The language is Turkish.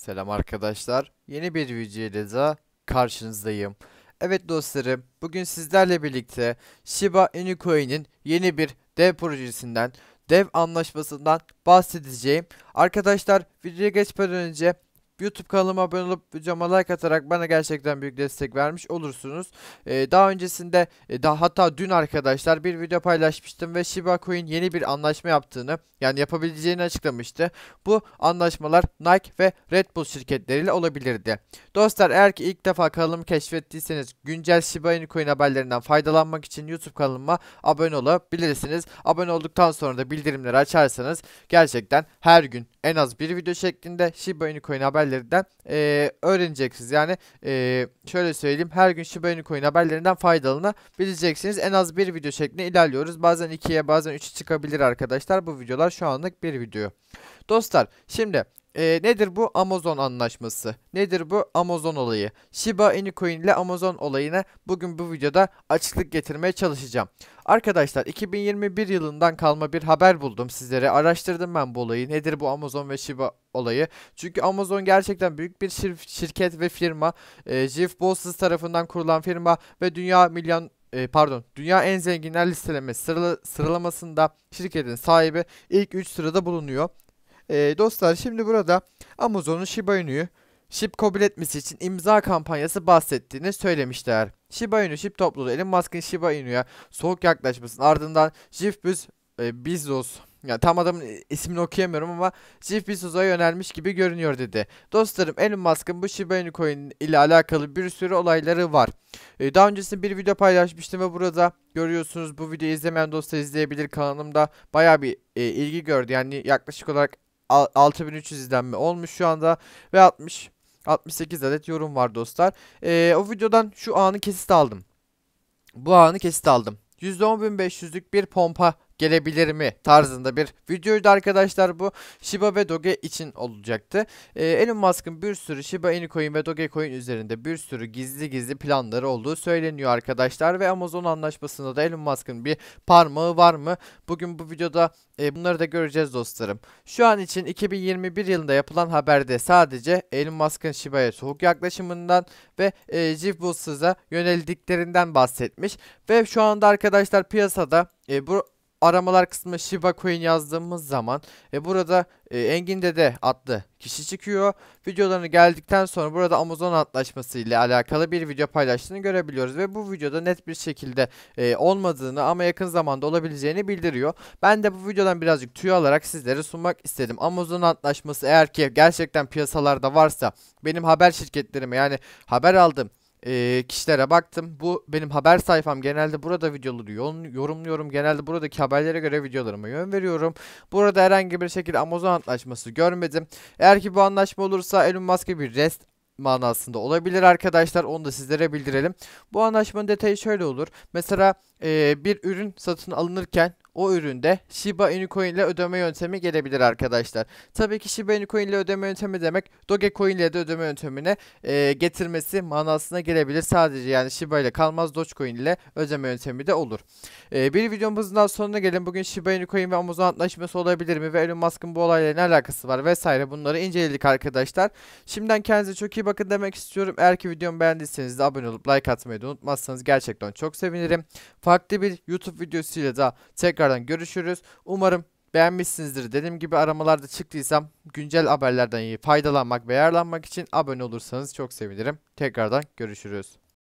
Selam arkadaşlar. Yeni bir videoyla da karşınızdayım. Evet dostlarım, bugün sizlerle birlikte Shiba Inu Coin'in yeni bir dev projesinden, dev anlaşmasından bahsedeceğim. Arkadaşlar videoya geçmeden önce YouTube kanalıma abone olup videoma like atarak bana gerçekten büyük destek vermiş olursunuz. Ee, daha öncesinde e, daha hatta dün arkadaşlar bir video paylaşmıştım ve Shiba Coin yeni bir anlaşma yaptığını yani yapabileceğini açıklamıştı. Bu anlaşmalar Nike ve Red Bull şirketleriyle olabilirdi. Dostlar eğer ki ilk defa kanalımı keşfettiyseniz güncel Shiba Inu Coin haberlerinden faydalanmak için YouTube kanalıma abone olabilirsiniz. Abone olduktan sonra da bildirimleri açarsanız gerçekten her gün en az bir video şeklinde Shiba Inu Coin haberlerinden e, öğreneceksiniz. Yani e, şöyle söyleyeyim her gün Shiba Inu Coin haberlerinden faydalanabileceksiniz. En az bir video şeklinde ilerliyoruz. Bazen ikiye, bazen 3'e çıkabilir arkadaşlar. Bu videolar şu anlık bir video. Dostlar şimdi e, nedir bu Amazon anlaşması? Nedir bu Amazon olayı? Shiba Inu Coin ile Amazon olayına bugün bu videoda açıklık getirmeye çalışacağım. Arkadaşlar 2021 yılından kalma bir haber buldum sizlere. Araştırdım ben bu olayı. Nedir bu Amazon ve Shiba olayı? Çünkü Amazon gerçekten büyük bir şir şirket ve firma. E, Jeff Bezos tarafından kurulan firma ve dünya milyon e, pardon dünya en zenginler listelemesi sıralamasında şirketin sahibi ilk 3 sırada bulunuyor. E, dostlar şimdi burada Amazon'un Shiba Inu'yu SHIB kabul etmesi için imza kampanyası bahsettiğini söylemişler. Shiba Inu SHIB topluluğu Elon Musk'ın Shiba Inu'ya soğuk yaklaşmasının ardından Jeff Bezos, e, Bezos ya tam adamın ismini okuyamıyorum ama Jeff Bezos'a yönelmiş gibi görünüyor dedi. Dostlarım Elon Musk'ın bu Shiba Inu coin ile alakalı bir sürü olayları var. Ee, daha öncesinde bir video paylaşmıştım ve burada görüyorsunuz bu videoyu izlemeyen dostlar izleyebilir. Kanalımda baya bir e, ilgi gördü. Yani yaklaşık olarak 6300 izlenme olmuş şu anda ve 60 68 adet yorum var dostlar. Ee, o videodan şu anı kesit aldım. Bu anı kesit aldım. %10.500'lük bir pompa gelebilir mi tarzında bir videoydu arkadaşlar bu. Shiba ve Doge için olacaktı. Ee, Elon Musk'ın bir sürü Shiba Inu Coin ve Doge Coin üzerinde bir sürü gizli gizli planları olduğu söyleniyor arkadaşlar ve Amazon anlaşmasında da Elon Musk'ın bir parmağı var mı? Bugün bu videoda e, bunları da göreceğiz dostlarım. Şu an için 2021 yılında yapılan haberde sadece Elon Musk'ın Shiba'ya soğuk yaklaşımından ve e, Jeff Bezos'a yöneldiklerinden bahsetmiş ve şu anda arkadaşlar piyasada e, bu aramalar kısmına Shiba Coin yazdığımız zaman e, burada e, Engin Dede adlı kişi çıkıyor. Videolarını geldikten sonra burada Amazon antlaşması ile alakalı bir video paylaştığını görebiliyoruz ve bu videoda net bir şekilde e, olmadığını ama yakın zamanda olabileceğini bildiriyor. Ben de bu videodan birazcık tüy alarak sizlere sunmak istedim. Amazon antlaşması eğer ki gerçekten piyasalarda varsa benim haber şirketlerime yani haber aldım e, kişilere baktım. Bu benim haber sayfam. Genelde burada videoları yorumluyorum. Genelde buradaki haberlere göre videolarıma yön veriyorum. Burada herhangi bir şekilde Amazon antlaşması görmedim. Eğer ki bu anlaşma olursa Elon Musk'a bir rest manasında olabilir arkadaşlar. Onu da sizlere bildirelim. Bu anlaşmanın detayı şöyle olur. Mesela e, bir ürün satın alınırken o üründe Shiba Inu Coin ile ödeme yöntemi gelebilir arkadaşlar. Tabii ki Shiba Inu Coin ile ödeme yöntemi demek Dogecoin ile de ödeme yöntemine e, getirmesi manasına gelebilir. Sadece yani Shiba ile kalmaz Dogecoin ile ödeme yöntemi de olur. E, bir videomuzun daha sonuna gelin. Bugün Shiba Inu Coin ve Amazon antlaşması olabilir mi ve Elon Musk'ın bu olayla ne alakası var vesaire bunları inceledik arkadaşlar. Şimdiden kendinize çok iyi bakın demek istiyorum. Eğer ki videomu beğendiyseniz de abone olup like atmayı da unutmazsanız gerçekten çok sevinirim. Farklı bir YouTube videosuyla da tekrar tekrardan görüşürüz. Umarım beğenmişsinizdir. Dediğim gibi aramalarda çıktıysam güncel haberlerden iyi faydalanmak ve yararlanmak için abone olursanız çok sevinirim. Tekrardan görüşürüz.